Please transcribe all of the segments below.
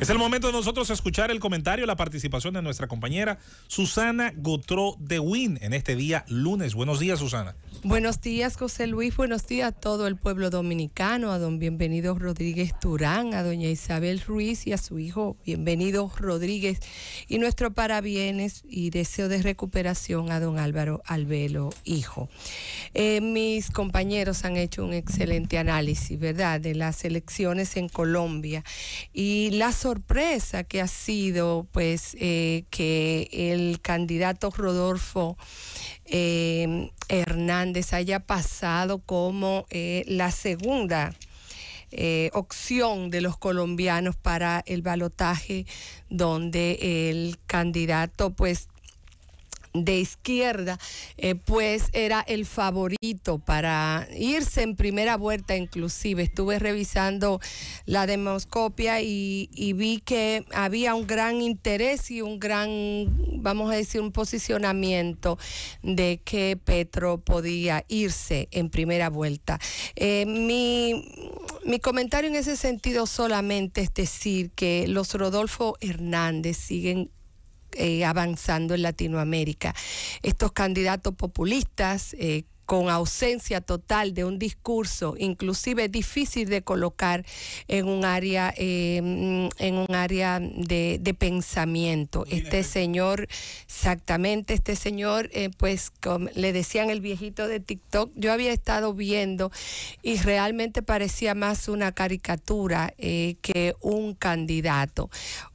Es el momento de nosotros escuchar el comentario, la participación de nuestra compañera Susana Gotró de Win en este día lunes. Buenos días, Susana. Buenos días, José Luis. Buenos días a todo el pueblo dominicano, a don Bienvenido Rodríguez Turán, a doña Isabel Ruiz y a su hijo Bienvenido Rodríguez. Y nuestro parabienes y deseo de recuperación a don Álvaro Albelo, hijo. Eh, mis compañeros han hecho un excelente análisis, ¿verdad?, de las elecciones en Colombia y las sorpresa que ha sido pues eh, que el candidato Rodolfo eh, Hernández haya pasado como eh, la segunda opción de los colombianos para el balotaje donde el candidato pues de izquierda, eh, pues era el favorito para irse en primera vuelta inclusive. Estuve revisando la demoscopia y, vi que había un gran interés y un gran, vamos a decir, un posicionamiento de que Petro podía irse en primera vuelta. Eh, mi, mi comentario en ese sentido solamente es decir que los Rodolfo Hernández siguen eh, avanzando en Latinoamérica. Estos candidatos populistas... Eh, con ausencia total de un discurso, inclusive difícil de colocar en un área, eh, en un área de, pensamiento. Este señor, exactamente, este señor, pues como le decían el viejito de TikTok, yo había estado viendo y realmente parecía más una caricatura que un candidato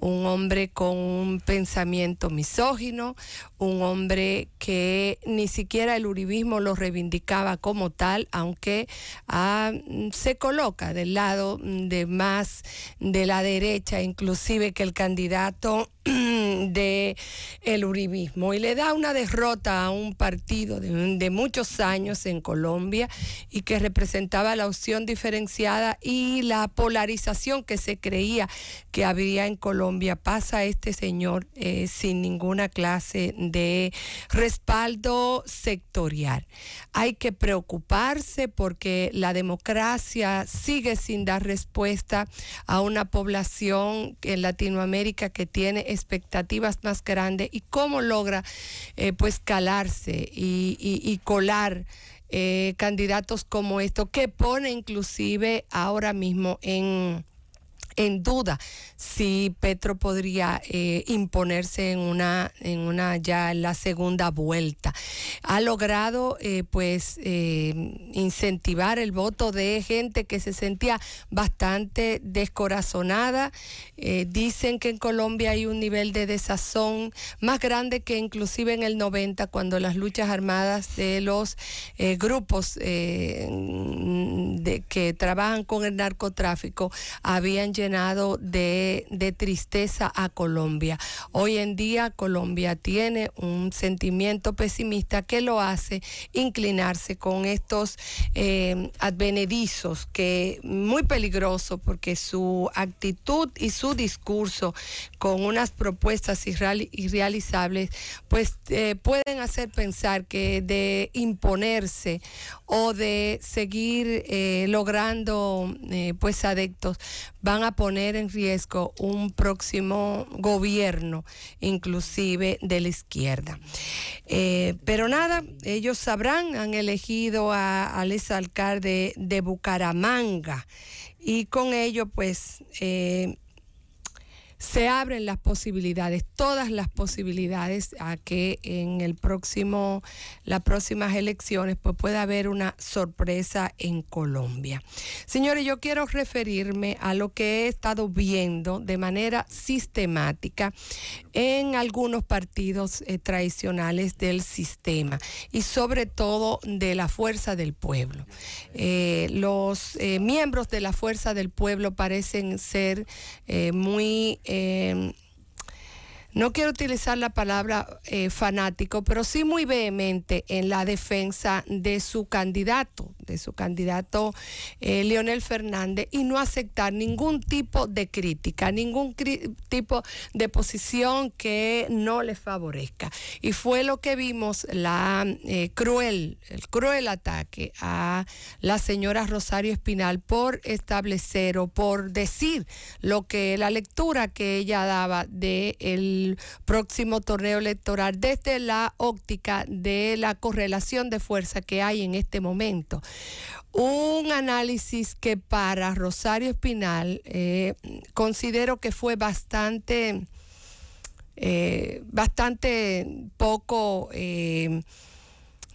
un hombre con un pensamiento misógino, un hombre que ni siquiera el uribismo lo reivindicaba como tal, aunque ah, se coloca del lado de más de la derecha, inclusive que el candidato de el uribismo y le da una derrota a un partido de, muchos años en Colombia y que representaba la opción diferenciada y la polarización que se creía que había en Colombia. Pasa este señor eh, sin ninguna clase de respaldo sectorial. Hay que preocuparse porque la democracia sigue sin dar respuesta a una población en Latinoamérica que tiene expectativas más grandes y cómo logra eh, pues calarse y, colar eh, candidatos como esto que pone inclusive ahora mismo en en duda si Petro podría eh, imponerse en una, en una ya la segunda vuelta. Ha logrado eh, pues eh, incentivar el voto de gente que se sentía bastante descorazonada. dicen que en Colombia hay un nivel de desazón más grande que inclusive en el 90 cuando las luchas armadas de los grupos que, trabajan con el narcotráfico habían llenado de, tristeza a Colombia. Hoy en día Colombia tiene un sentimiento pesimista que lo hace inclinarse con estos eh, advenedizos que muy peligroso porque su actitud y su discurso con unas propuestas irrealizables, pues eh, pueden hacer pensar que de imponerse o de seguir eh, logrando eh, pues adeptos van a poner en riesgo un próximo gobierno, inclusive de la izquierda. pero nada, ellos sabrán, han elegido a al exalcalde de Bucaramanga y con ello pues se abren las posibilidades, todas las posibilidades a que en el próximo, las próximas elecciones pues pueda haber una sorpresa en Colombia. Señores, yo quiero referirme a lo que he estado viendo de manera sistemática en algunos partidos eh, tradicionales del sistema y sobre todo de la fuerza del pueblo. Eh, los eh, miembros de la fuerza del pueblo parecen ser muy Em, no quiero utilizar la palabra eh, fanático, pero sí muy vehemente en la defensa de su candidato de su candidato eh, Lionel Fernández y no aceptar ningún tipo de crítica, ningún tipo de posición que no le favorezca. Y fue lo que vimos la eh, cruel, el cruel ataque a la señora Rosario Espinal por establecer o por decir lo que la lectura que ella daba del el próximo torneo electoral desde la óptica de la correlación de fuerza que hay en este momento un análisis que para Rosario Espinal eh, considero que fue bastante, eh, bastante poco eh,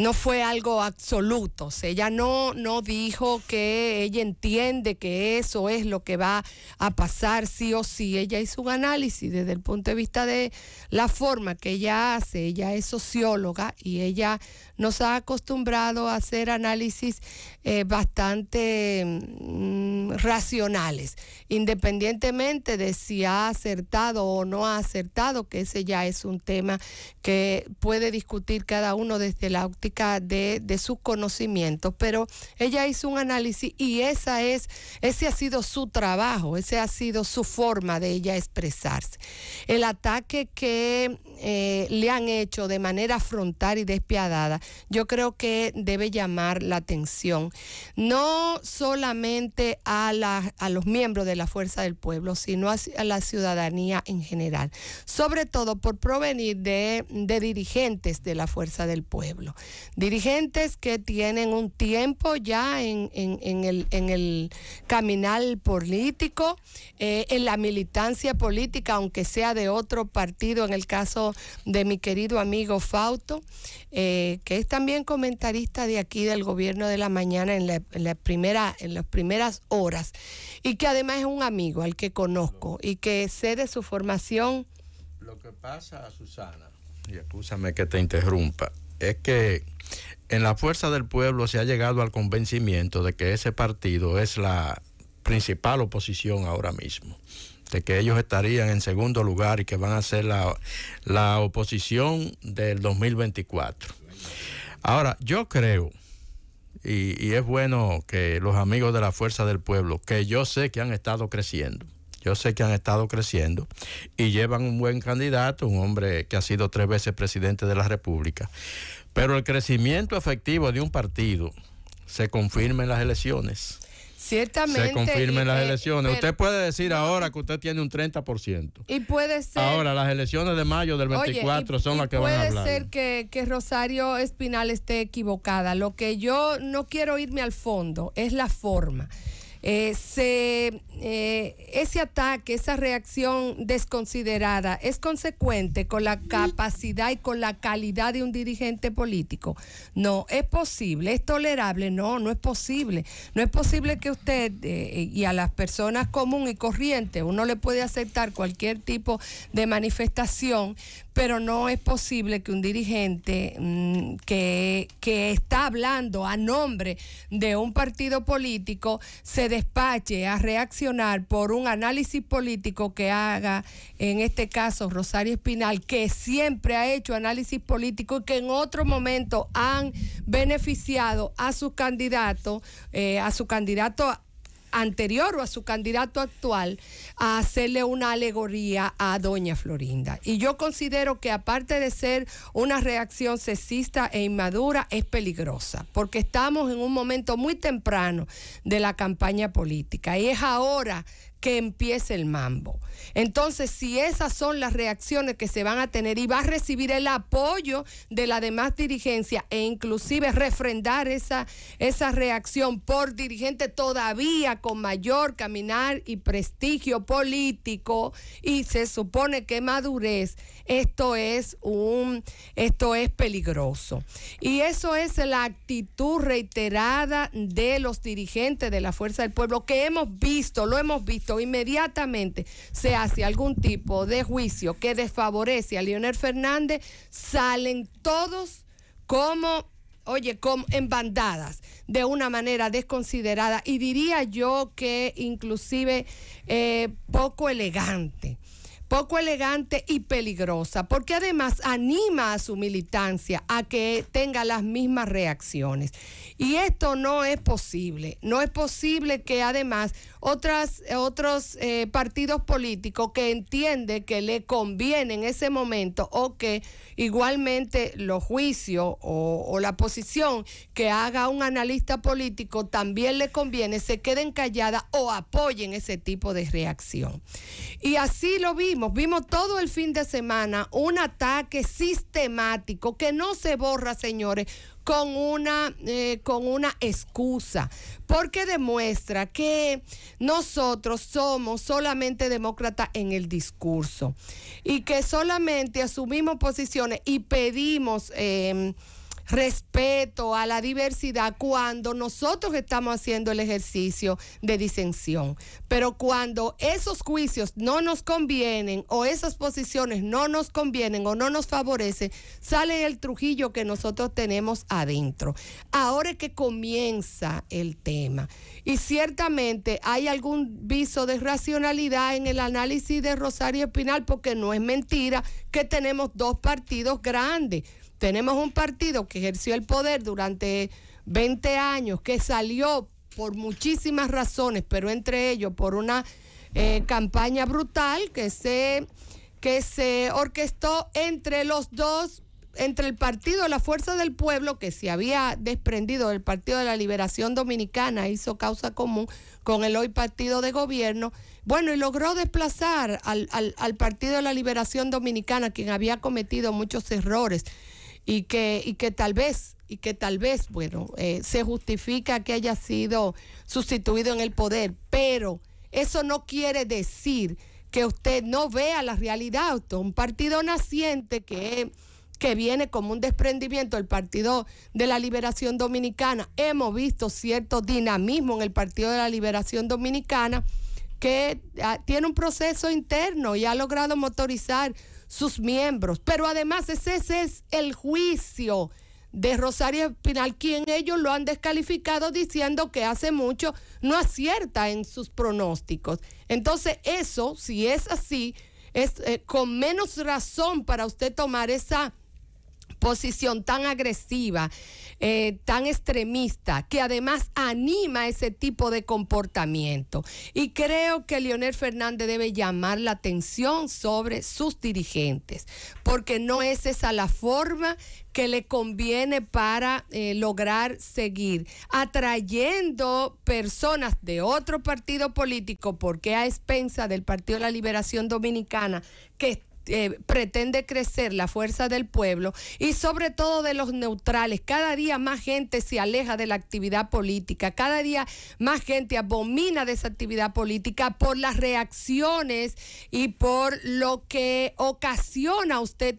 no fue algo absoluto. ella no, no dijo que ella entiende que eso es lo que va a pasar sí o sí. Ella hizo un análisis desde el punto de vista de la forma que ella hace. Ella es socióloga y ella nos ha acostumbrado a hacer análisis eh, bastante mm, racionales, independientemente de si ha acertado o no ha acertado, que ese ya es un tema que puede discutir cada uno desde la óptica de, su conocimiento pero ella hizo un análisis y esa es, ese ha sido su trabajo, ese ha sido su forma de ella expresarse. El ataque que eh, le han hecho de manera frontal y despiadada, yo creo que debe llamar la atención, no solamente a, a los miembros de la Fuerza del Pueblo, sino a, a la ciudadanía en general, sobre todo por provenir de dirigentes de la Fuerza del Pueblo dirigentes que tienen un tiempo ya en, el, en el, político, eh, en la militancia política, aunque sea de otro partido, en el caso de mi querido amigo Fauto, eh, que es también comentarista de aquí del gobierno de la mañana en, la, primera, en las primeras horas, y que además es un amigo al que conozco y que sé de su formación. Lo que pasa, Susana, y acúsame que te interrumpa, es que en la fuerza del pueblo se ha llegado al convencimiento de que ese partido es la principal oposición ahora mismo, de que ellos estarían en segundo lugar y que van a ser la, oposición del 2024. Ahora, yo creo, y, y es bueno que los amigos de la fuerza del pueblo, que yo sé que han estado creciendo, yo sé que han estado creciendo y llevan un buen candidato, un hombre que ha sido tres veces presidente de la República. Pero el crecimiento efectivo de un partido se confirma en las elecciones. Ciertamente. Se en las eh, elecciones. Eh, usted puede decir ahora que usted tiene un 30%. Y puede ser. Ahora, las elecciones de mayo del 24 son las que van a hablar. Puede ser que Rosario Espinal esté equivocada. Lo que yo no quiero irme al fondo es la forma. Eh, eh, ese ataque, esa reacción desconsiderada es consecuente con la capacidad y con la calidad de un dirigente político. No, es posible, es tolerable, no, no es posible. No es posible que usted eh, y a las personas común y corriente uno le puede aceptar cualquier tipo de manifestación, pero no es posible que un dirigente mm, que, que está hablando a nombre de un partido político se despache a reaccionar por un análisis político que haga, en este caso, Rosario Espinal, que siempre ha hecho análisis político y que en otro momento han beneficiado a su candidato, eh, a su candidato anterior o a su candidato actual a hacerle una alegoría a Doña Florinda. Y yo considero que aparte de ser una reacción sexista e inmadura, es peligrosa, porque estamos en un momento muy temprano de la campaña política y es ahora que empiece el mambo. Entonces, si esas son las reacciones que se van a tener y va a recibir el apoyo de la demás dirigencia e inclusive refrendar esa, esa reacción por dirigente todavía con mayor caminar y prestigio político y se supone que madurez, esto es un esto es peligroso. Y eso es la actitud reiterada de los dirigentes de la Fuerza del Pueblo que hemos visto, lo hemos visto inmediatamente se hace algún tipo de juicio que desfavorece a Leonel Fernández, salen todos como oye, como en bandadas, de una manera desconsiderada y diría yo que inclusive eh, poco elegante poco elegante y peligrosa, porque además anima a su militancia a que tenga las mismas reacciones. Y esto no es posible. No es posible que además otras, otros eh, partidos políticos que entiende que le conviene en ese momento o que igualmente los juicios o, o la posición que haga un analista político también le conviene, se queden calladas o apoyen ese tipo de reacción. Y así lo vimos vimos? todo el fin de semana un ataque sistemático que no se borra, señores, con una, eh, con una excusa, porque demuestra que nosotros somos solamente demócratas en el discurso y que solamente asumimos posiciones y pedimos... Em, respeto a la diversidad cuando nosotros estamos haciendo el ejercicio de disensión. Pero cuando esos juicios no nos convienen o esas posiciones no nos convienen o no nos favorecen, sale el Trujillo que nosotros tenemos adentro. Ahora es que comienza el tema. Y ciertamente hay algún viso de racionalidad en el análisis de Rosario Espinal porque no es mentira que tenemos dos partidos grandes tenemos un partido que ejerció el poder durante 20 años, que salió por muchísimas razones, pero entre ellos por una eh, campaña brutal que se, que se orquestó entre los dos, entre el Partido de la Fuerza del Pueblo, que se había desprendido del Partido de la Liberación Dominicana, hizo causa común con el hoy partido de gobierno, bueno, y logró desplazar al, al, al Partido de la Liberación Dominicana, quien había cometido muchos errores y que, y que tal vez, y que tal vez, bueno, eh, se justifica que haya sido sustituido en el poder, pero eso no quiere decir que usted no vea la realidad. un partido naciente que, que viene como un desprendimiento del Partido de la Liberación Dominicana. Hemos visto cierto dinamismo en el Partido de la Liberación Dominicana que ah, tiene un proceso interno y ha logrado motorizar sus miembros. Pero además ese, ese es el juicio de Rosario Espinal, quien ellos lo han descalificado diciendo que hace mucho no acierta en sus pronósticos. Entonces, eso, si es así, es eh, con menos razón para usted tomar esa posición tan agresiva, eh, tan extremista, que además anima ese tipo de comportamiento. Y creo que Leonel Fernández debe llamar la atención sobre sus dirigentes, porque no es esa la forma que le conviene para eh, lograr seguir atrayendo personas de otro partido político, porque a expensa del Partido de la Liberación Dominicana, que eh, pretende crecer la fuerza del pueblo y sobre todo de los neutrales. Cada día más gente se aleja de la actividad política, cada día más gente abomina de esa actividad política por las reacciones y por lo que ocasiona usted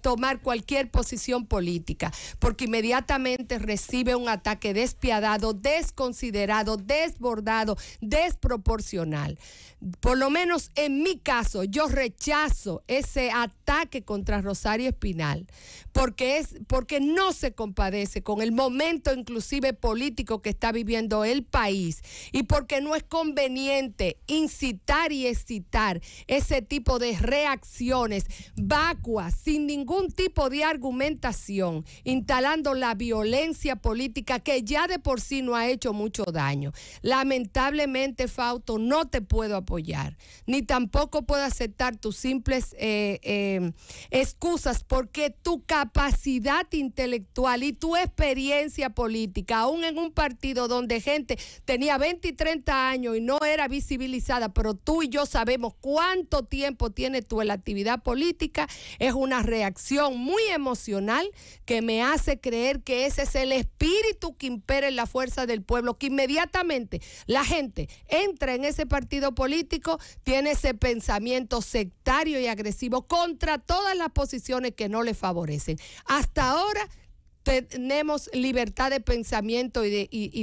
tomar cualquier posición política, porque inmediatamente recibe un ataque despiadado, desconsiderado, desbordado, desproporcional. Por lo menos en mi caso, yo rechazo ese ataque contra Rosario Espinal, porque es porque no se compadece con el momento inclusive político que está viviendo el país y porque no es conveniente incitar y excitar ese tipo de reacciones vacuas sin ningún tipo de argumentación, instalando la violencia política que ya de por sí no ha hecho mucho daño. Lamentablemente, Fausto, no te puedo apoyar, ni tampoco puedo aceptar tus simples eh, eh, excusas porque tu capacidad intelectual y tu experiencia política, aún en un partido donde gente tenía 20 y 30 años y no era visibilizada, pero tú y yo sabemos cuánto tiempo tiene tu en la actividad política, es una reacción muy emocional que me hace creer que ese es el espíritu que impera en la fuerza del pueblo, que inmediatamente la gente entra en ese partido político, tiene ese pensamiento sectario y agresivo contra todas las posiciones que no le favorecen. Hasta ahora tenemos libertad de pensamiento y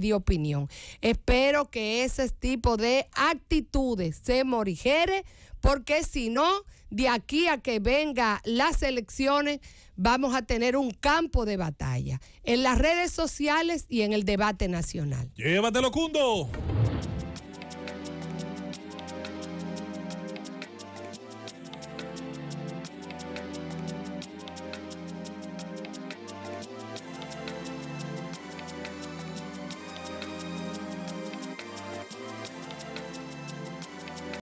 de, opinión. Espero que ese tipo de actitudes se morigere porque si no, de aquí a que vengan las elecciones, vamos a tener un campo de batalla en las redes sociales y en el debate nacional. Llévatelo, Cundo.